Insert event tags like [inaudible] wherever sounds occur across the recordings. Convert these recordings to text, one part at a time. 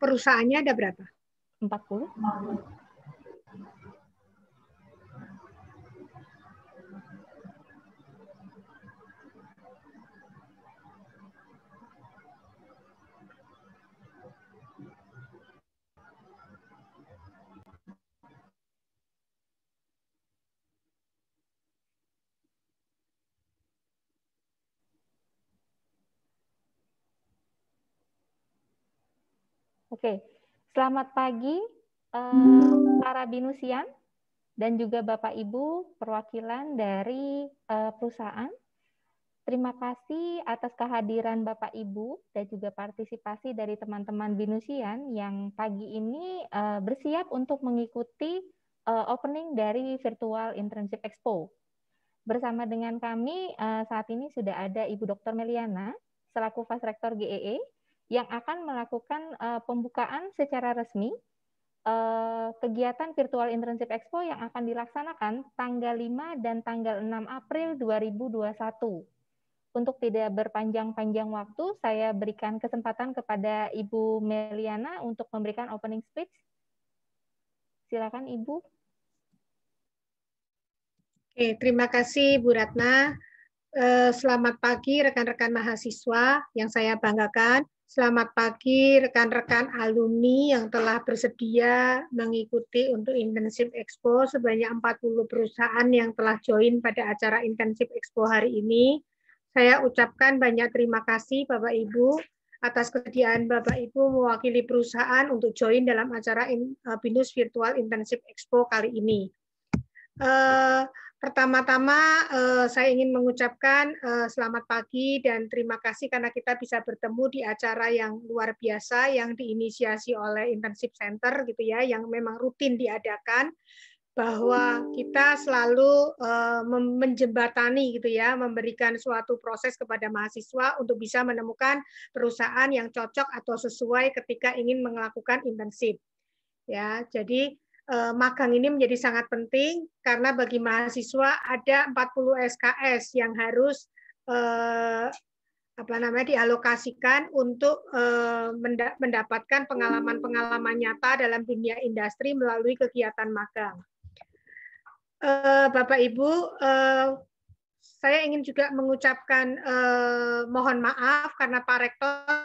perusahaannya ada berapa? 40. Oke, selamat pagi uh, para binusian dan juga Bapak Ibu perwakilan dari uh, perusahaan. Terima kasih atas kehadiran Bapak Ibu dan juga partisipasi dari teman-teman binusian yang pagi ini uh, bersiap untuk mengikuti uh, opening dari Virtual Internship Expo. Bersama dengan kami uh, saat ini sudah ada Ibu Dr. Meliana selaku Fast Rektor GEE e, yang akan melakukan uh, pembukaan secara resmi uh, kegiatan virtual internship expo yang akan dilaksanakan tanggal 5 dan tanggal 6 April 2021. Untuk tidak berpanjang-panjang waktu, saya berikan kesempatan kepada Ibu Meliana untuk memberikan opening speech. Silakan Ibu. Oke, terima kasih Bu Ratna. Eh, selamat pagi rekan-rekan mahasiswa yang saya banggakan. Selamat pagi rekan-rekan alumni yang telah bersedia mengikuti untuk intensif expo sebanyak 40 perusahaan yang telah join pada acara intensif expo hari ini. Saya ucapkan banyak terima kasih Bapak Ibu atas kesediaan Bapak Ibu mewakili perusahaan untuk join dalam acara eh, BINUS Virtual Intensif Expo kali ini. Eh, Pertama-tama eh, saya ingin mengucapkan eh, selamat pagi dan terima kasih karena kita bisa bertemu di acara yang luar biasa yang diinisiasi oleh Internship Center gitu ya, yang memang rutin diadakan bahwa kita selalu eh, menjembatani gitu ya, memberikan suatu proses kepada mahasiswa untuk bisa menemukan perusahaan yang cocok atau sesuai ketika ingin melakukan internship. Ya, jadi Eh, magang ini menjadi sangat penting karena bagi mahasiswa ada 40 SKS yang harus eh, apa namanya dialokasikan untuk eh, mendapatkan pengalaman-pengalaman nyata dalam dunia industri melalui kegiatan magang. Bapak Ibu, saya ingin juga mengucapkan mohon maaf karena Pak Rektor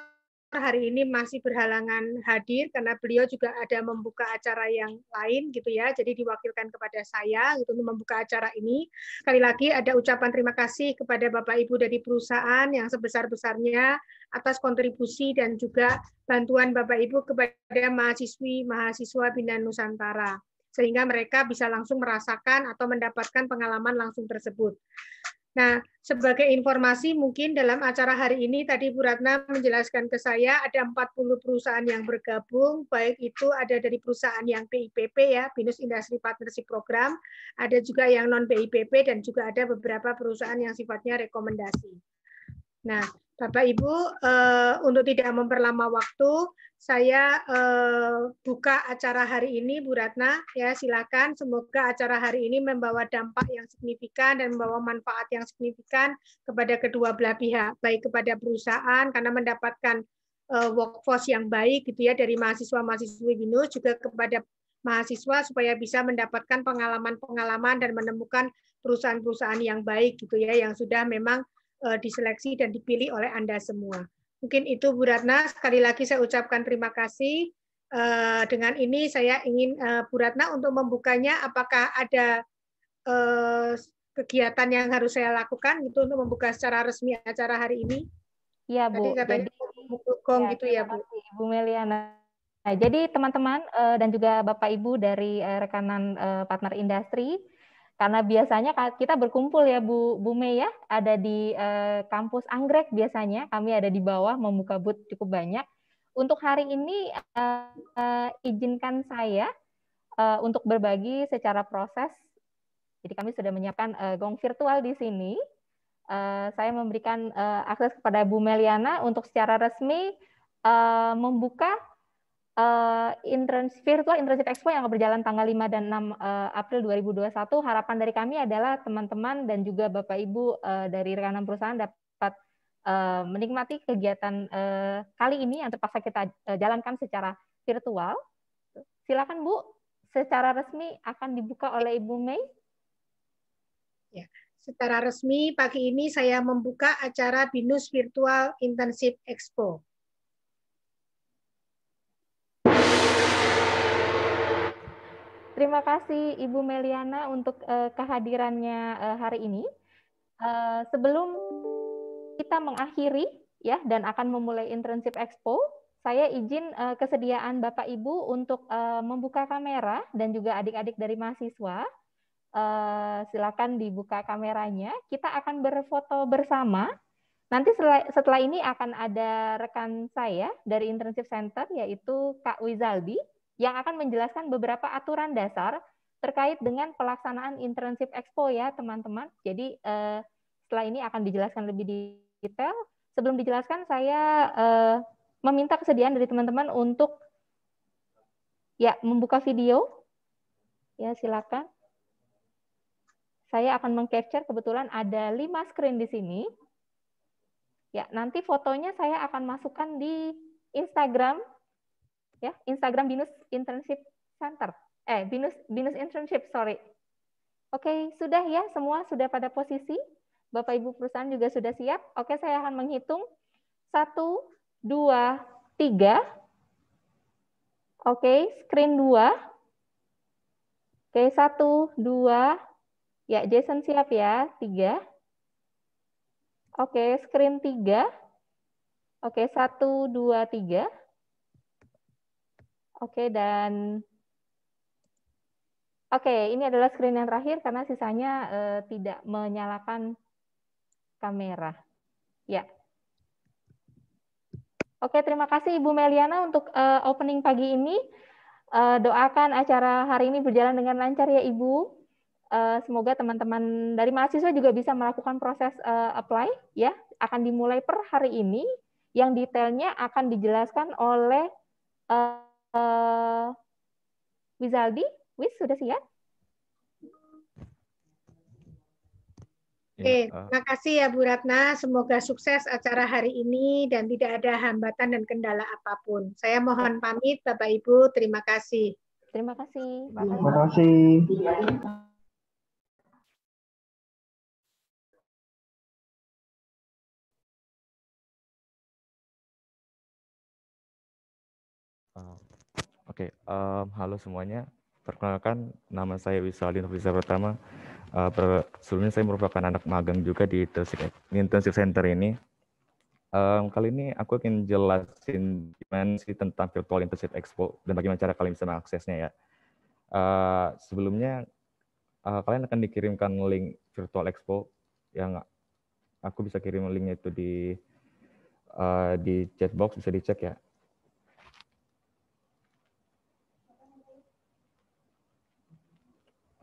hari ini masih berhalangan hadir karena beliau juga ada membuka acara yang lain gitu ya. Jadi diwakilkan kepada saya gitu untuk membuka acara ini. Sekali lagi ada ucapan terima kasih kepada Bapak Ibu dari perusahaan yang sebesar-besarnya atas kontribusi dan juga bantuan Bapak Ibu kepada mahasiswi mahasiswa Bina Nusantara sehingga mereka bisa langsung merasakan atau mendapatkan pengalaman langsung tersebut. Nah, sebagai informasi mungkin dalam acara hari ini tadi Bu Ratna menjelaskan ke saya ada 40 perusahaan yang bergabung, baik itu ada dari perusahaan yang PIPP ya, Binus Industri Partnership Program, ada juga yang non PIPP dan juga ada beberapa perusahaan yang sifatnya rekomendasi. Nah, Bapak Ibu, eh, untuk tidak memperlama waktu, saya eh, buka acara hari ini, Bu Ratna. Ya, silakan. Semoga acara hari ini membawa dampak yang signifikan dan membawa manfaat yang signifikan kepada kedua belah pihak, baik kepada perusahaan karena mendapatkan eh, workforce yang baik, gitu ya, dari mahasiswa-mahasiswi BINUS juga kepada mahasiswa supaya bisa mendapatkan pengalaman-pengalaman dan menemukan perusahaan-perusahaan yang baik, gitu ya, yang sudah memang Eh, diseleksi dan dipilih oleh Anda semua. Mungkin itu Bu Ratna, sekali lagi saya ucapkan terima kasih. Eh, dengan ini saya ingin eh, Bu Ratna untuk membukanya, apakah ada kegiatan yang harus saya lakukan Itu untuk membuka secara resmi acara hari ini? Iya Bu. Tadi katanya Jadi, dukung ya, gitu ya Bu. Ibu Meliana. Nah, jadi teman-teman dan juga Bapak Ibu dari rekanan partner industri, karena biasanya kita berkumpul ya Bu Bu ya, ada di eh, kampus Anggrek biasanya kami ada di bawah membuka but cukup banyak. Untuk hari ini eh, eh, izinkan saya untuk berbagi secara proses. Jadi kami sudah menyiapkan gong virtual di sini. saya memberikan akses kepada Bu Meliana untuk secara resmi membuka uh, eh, internship virtual internship expo yang berjalan tanggal 5 dan 6 uh, eh, April 2021 harapan dari kami adalah teman-teman dan juga Bapak Ibu uh, dari rekanan perusahaan dapat uh, menikmati kegiatan uh, kali ini yang terpaksa kita uh, jalankan secara virtual. Silakan Bu, secara resmi akan dibuka oleh Ibu Mei. Ya, secara resmi pagi ini saya membuka acara BINUS Virtual Intensive Expo Terima kasih Ibu Meliana untuk uh, kehadirannya uh, hari ini. Uh, sebelum kita mengakhiri ya dan akan memulai internship expo, saya izin uh, kesediaan Bapak Ibu untuk uh, membuka kamera dan juga adik-adik dari mahasiswa. Uh, silakan dibuka kameranya. Kita akan berfoto bersama. Nanti setelah, ini akan ada rekan saya dari Internship Center yaitu Kak Wizalbi yang akan menjelaskan beberapa aturan dasar terkait dengan pelaksanaan internship expo ya teman-teman. Jadi eh, setelah ini akan dijelaskan lebih detail. Sebelum dijelaskan saya eh, meminta kesediaan dari teman-teman untuk ya membuka video. Ya silakan. Saya akan mengcapture kebetulan ada lima screen di sini. Ya, nanti fotonya saya akan masukkan di Instagram ya Instagram Binus Internship Center eh Binus Binus Internship sorry Oke sudah ya semua sudah pada posisi Bapak Ibu perusahaan juga sudah siap Oke saya akan menghitung satu dua tiga Oke screen dua Oke satu dua ya Jason siap ya tiga Oke screen tiga Oke satu dua tiga Oke, okay, dan oke, okay, ini adalah screen yang terakhir karena sisanya uh, tidak menyalakan kamera. Ya. Oke, okay, terima kasih Ibu Meliana untuk uh, opening pagi ini. Uh, doakan acara hari ini berjalan dengan lancar ya Ibu. Uh, semoga teman-teman dari mahasiswa juga bisa melakukan proses uh, apply ya. Akan dimulai per hari ini yang detailnya akan dijelaskan oleh Uh, Uh, eh, Wizaldi, Wiz sudah siap? Oke, okay. Ya, uh, eh. makasih ya Bu Ratna. Semoga sukses acara hari ini dan tidak ada hambatan dan kendala apapun. Saya mohon pamit, Bapak Ibu. Terima kasih. Terima kasih. Terima kasih. Terima kasih. Oke, okay, um, halo semuanya. Perkenalkan, nama saya Wisalin Officer pertama. Uh, eh, per, sebelumnya saya merupakan anak magang juga di Intensive Center ini. Um, kali ini aku ingin jelasin gimana sih tentang Virtual Intensive Expo dan bagaimana cara kalian bisa mengaksesnya ya. Uh, sebelumnya, uh, kalian akan dikirimkan link Virtual Expo yang aku bisa kirim linknya itu di uh, di chatbox bisa dicek ya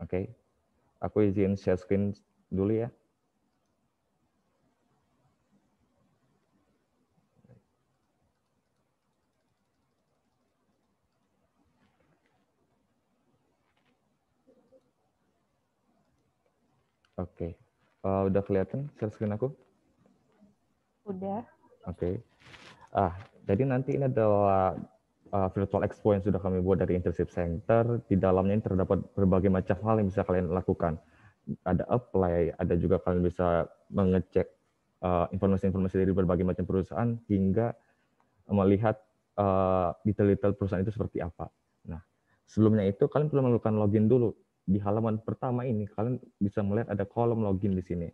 Oke. Okay. Aku izin share screen dulu ya. Oke. Okay. Uh, eh, udah kelihatan share screen aku? Udah. Oke. Okay. Ah, jadi nanti ini adalah uh, virtual expo yang sudah kami buat dari internship center. Di dalamnya ini terdapat berbagai macam hal yang bisa kalian lakukan. Ada apply, ada juga kalian bisa mengecek eh, informasi-informasi uh, dari berbagai macam perusahaan hingga melihat eh, detail-detail uh, perusahaan itu seperti apa. Nah, sebelumnya itu kalian perlu melakukan login dulu. Di halaman pertama ini kalian bisa melihat ada kolom login di sini.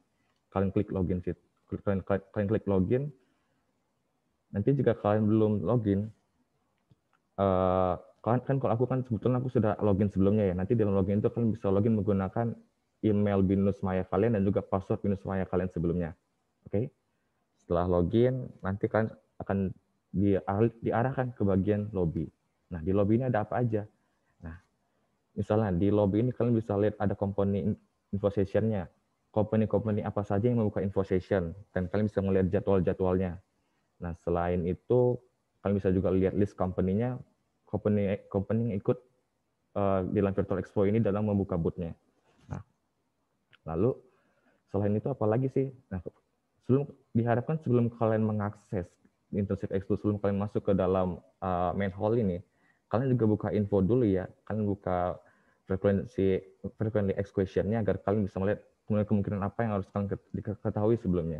Kalian klik login kalian, kalian klik login. Nanti jika kalian belum login, kalian eh, kan, kan kalau aku kan sebetulnya aku sudah login sebelumnya ya. Nanti dalam login itu kalian bisa login menggunakan email binus maya kalian dan juga password binus maya kalian sebelumnya. Oke. Okay? Setelah login, nanti kan akan diarahkan ke bagian lobby. Nah, di lobby ini ada apa aja? Nah, misalnya di lobby ini kalian bisa lihat ada komponen info session-nya. Company-company apa saja yang membuka info session. Dan kalian bisa melihat jadwal-jadwalnya. Nah, selain itu, kalian bisa juga lihat list company-nya, company, company yang ikut uh, di dalam virtual expo ini dalam membuka bootnya. Nah, lalu selain itu apa lagi sih? Nah, sebelum diharapkan sebelum kalian mengakses internship expo, sebelum kalian masuk ke dalam uh, main hall ini, kalian juga buka info dulu ya, kalian buka frekuensi frequently asked nya agar kalian bisa melihat kemungkinan apa yang harus kalian ketahui sebelumnya.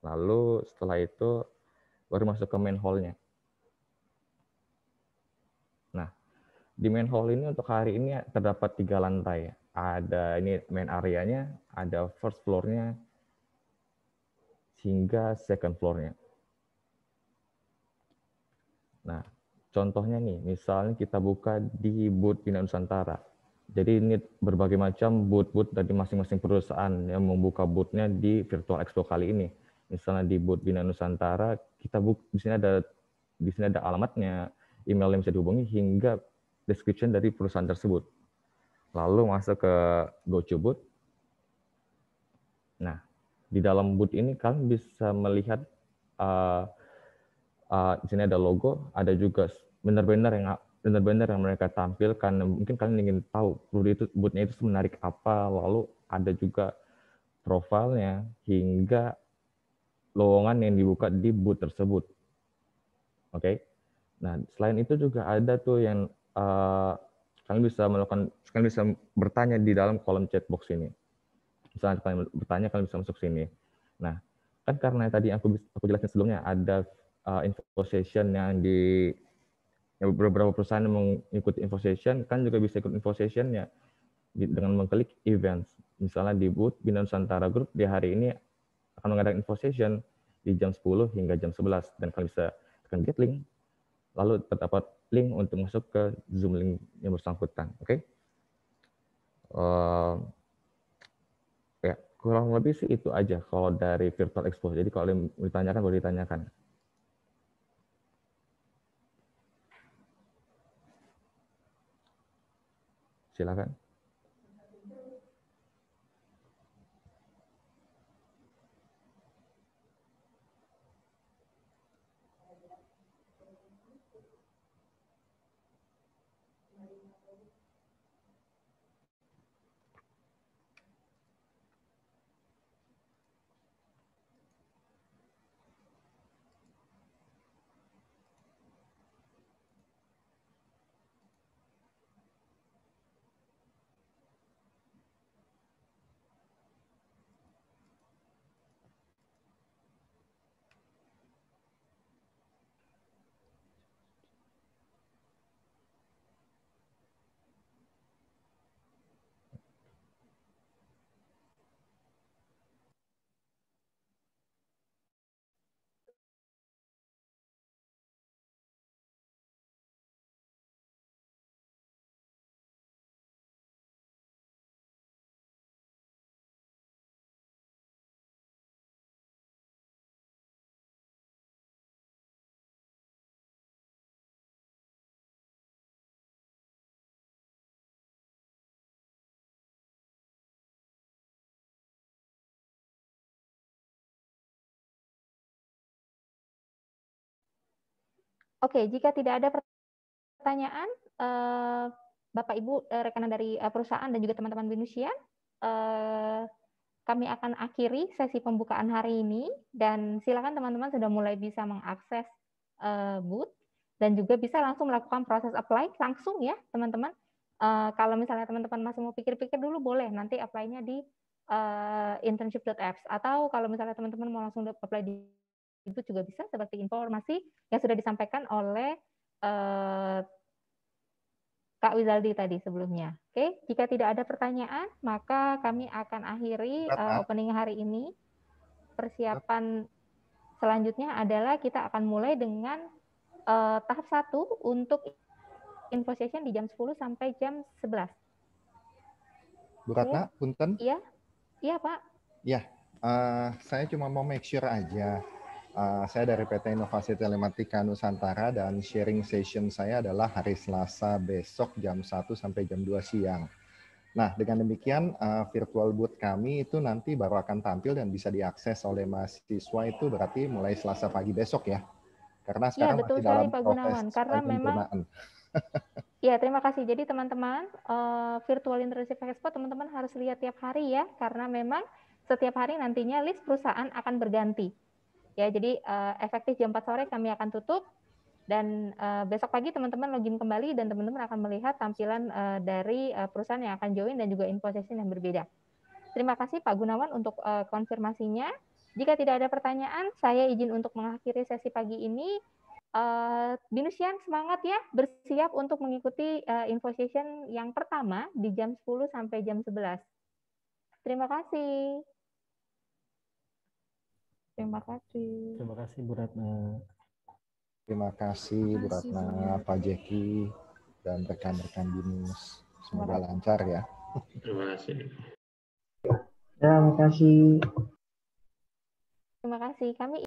Lalu setelah itu baru masuk ke main hall-nya. Di main hall ini untuk hari ini terdapat tiga lantai. Ada ini main areanya, ada first floor-nya, hingga second floor-nya. Nah, contohnya nih, misalnya kita buka di booth Bina Nusantara. Jadi ini berbagai macam booth-booth dari masing-masing perusahaan yang membuka booth-nya di Virtual Expo kali ini. Misalnya di booth Bina Nusantara, kita buka di sini ada di sini ada alamatnya, email yang bisa dihubungi hingga description dari perusahaan tersebut. Lalu masuk ke GoCoBoot. Nah, di dalam boot ini kalian bisa melihat uh, uh, di sini ada logo, ada juga benar-benar yang benar-benar yang mereka tampilkan. Mungkin kalian ingin tahu boot itu bootnya itu menarik apa, lalu ada juga profilnya hingga lowongan yang dibuka di boot tersebut. Oke. Okay? Nah, selain itu juga ada tuh yang uh, kalian bisa melakukan kalian bisa bertanya di dalam kolom chat box ini. Misalnya kalian bertanya kalian bisa masuk sini. Nah, kan karena tadi aku aku jelasin sebelumnya ada uh, eh, info session yang di yang beberapa perusahaan yang mengikuti info session kan juga bisa ikut info session ya dengan mengklik events. Misalnya di Booth Bina Nusantara Group di hari ini akan mengadakan info session di jam 10 hingga jam 11 dan kalian bisa tekan get link lalu terdapat link untuk masuk ke Zoom link yang bersangkutan. Oke. Okay? Uh, eh, ya kurang lebih sih itu aja kalau dari virtual expo. Jadi kalau ditanyakan boleh ditanyakan. Silakan. Oke, jika tidak ada pertanyaan, uh, Bapak Ibu uh, eh, rekanan dari uh, perusahaan dan juga teman-teman Binusian, uh, kami akan akhiri sesi pembukaan hari ini dan silakan teman-teman sudah mulai bisa mengakses uh, boot dan juga bisa langsung melakukan proses apply langsung ya, teman-teman. Uh, kalau misalnya teman-teman masih mau pikir-pikir dulu boleh, nanti apply-nya di uh, internship.apps atau kalau misalnya teman-teman mau langsung apply di itu juga bisa seperti informasi yang sudah disampaikan oleh uh, Kak Wizaldi tadi sebelumnya. Oke, jika tidak ada pertanyaan, maka kami akan akhiri uh, opening hari ini. Persiapan selanjutnya adalah kita akan mulai dengan uh, tahap satu untuk info session di jam 10 sampai jam 11. Bu Ratna, iya. Punten. Iya, iya Pak. Iya, uh, saya cuma mau make sure aja Uh, saya dari PT Inovasi Telematika Nusantara dan sharing session saya adalah hari Selasa besok jam 1 sampai jam 2 siang. Nah, dengan demikian uh, virtual booth kami itu nanti baru akan tampil dan bisa diakses oleh mahasiswa itu berarti mulai Selasa pagi besok ya. Karena iya, sekarang ya, betul masih dalam Pak Gunawan, karena memang [laughs] Ya, terima kasih. Jadi teman-teman, uh, Virtual Internship Expo teman-teman harus lihat tiap hari ya karena memang setiap hari nantinya list perusahaan akan berganti. Ya, jadi uh, efektif jam 4 sore kami akan tutup dan uh, besok pagi teman-teman login kembali dan teman-teman akan melihat tampilan uh, dari uh, perusahaan yang akan join dan juga info session yang berbeda. Terima kasih Pak Gunawan untuk uh, konfirmasinya. Jika tidak ada pertanyaan, saya izin untuk mengakhiri sesi pagi ini. Uh, Binusian semangat ya, bersiap untuk mengikuti uh, info session yang pertama di jam 10 sampai jam 11. Terima kasih. Terima kasih. Terima kasih Bu Ratna. Terima kasih Bu Ratna, Pak Jeki, dan rekan-rekan Binus. Semoga lancar ya. Terima kasih. Terima kasih. Terima kasih. Kami